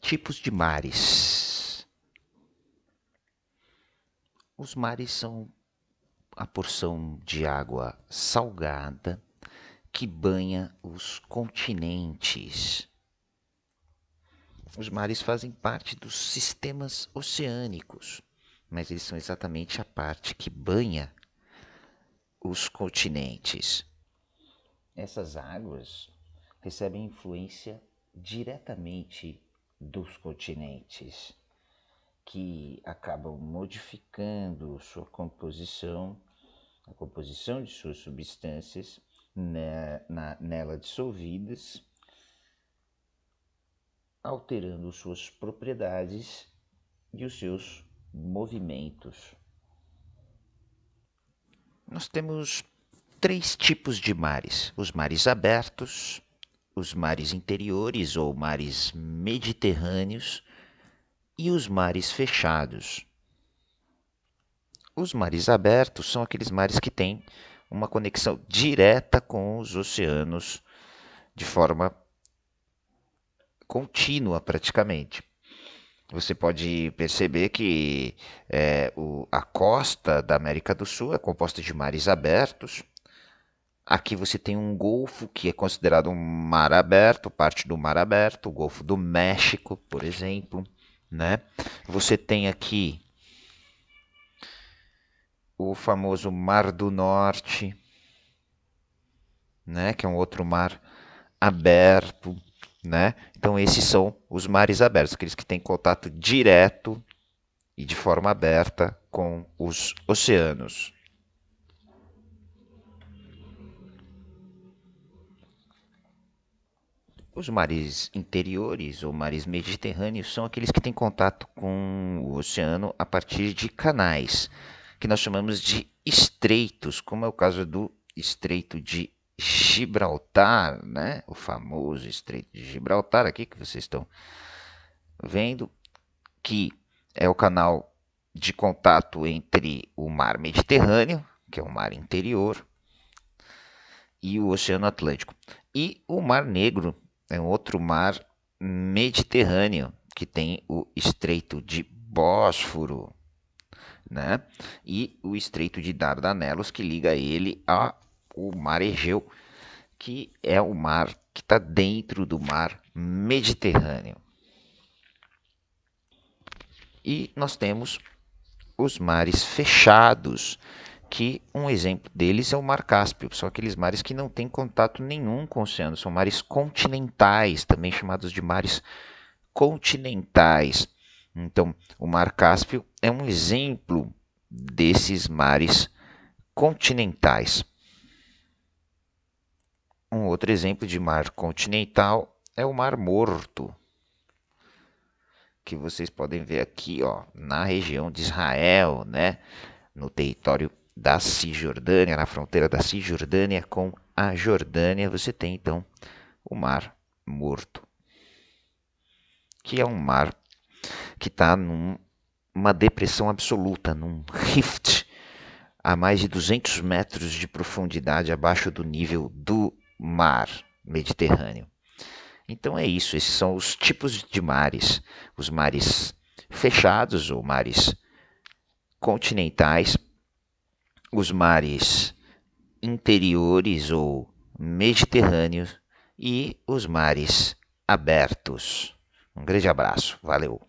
tipos de mares. Os mares são a porção de água salgada que banha os continentes. Os mares fazem parte dos sistemas oceânicos, mas eles são exatamente a parte que banha os continentes. Essas águas recebem influência diretamente dos continentes, que acabam modificando sua composição, a composição de suas substâncias na, na, nela dissolvidas, alterando suas propriedades e os seus movimentos. Nós temos três tipos de mares: os mares abertos, os mares interiores ou mares mediterrâneos e os mares fechados. Os mares abertos são aqueles mares que têm uma conexão direta com os oceanos de forma contínua, praticamente. Você pode perceber que é, o, a costa da América do Sul é composta de mares abertos Aqui você tem um golfo que é considerado um mar aberto, parte do mar aberto, o Golfo do México, por exemplo, né? Você tem aqui o famoso Mar do Norte, né, que é um outro mar aberto, né? Então esses são os mares abertos, aqueles que têm contato direto e de forma aberta com os oceanos. Os mares interiores ou mares mediterrâneos são aqueles que têm contato com o oceano a partir de canais, que nós chamamos de estreitos, como é o caso do Estreito de Gibraltar, né? o famoso Estreito de Gibraltar aqui que vocês estão vendo, que é o canal de contato entre o mar Mediterrâneo, que é o mar interior, e o Oceano Atlântico. E o Mar Negro, é um outro mar Mediterrâneo que tem o Estreito de Bósforo, né? E o Estreito de Dardanelos que liga ele ao Mar Egeu, que é o mar que está dentro do mar Mediterrâneo. E nós temos os mares fechados, que um exemplo deles é o Mar Cáspio, são aqueles mares que não têm contato nenhum com o oceano, são mares continentais, também chamados de mares continentais. Então, o Mar Cáspio é um exemplo desses mares continentais. Um outro exemplo de mar continental é o Mar Morto, que vocês podem ver aqui, ó, na região de Israel, né? no território da Cisjordânia, na fronteira da Cisjordânia com a Jordânia, você tem então o Mar Morto, que é um mar que está numa depressão absoluta, num rift a mais de 200 metros de profundidade abaixo do nível do mar Mediterrâneo. Então é isso, esses são os tipos de mares, os mares fechados ou mares continentais os mares interiores ou mediterrâneos e os mares abertos. Um grande abraço, valeu!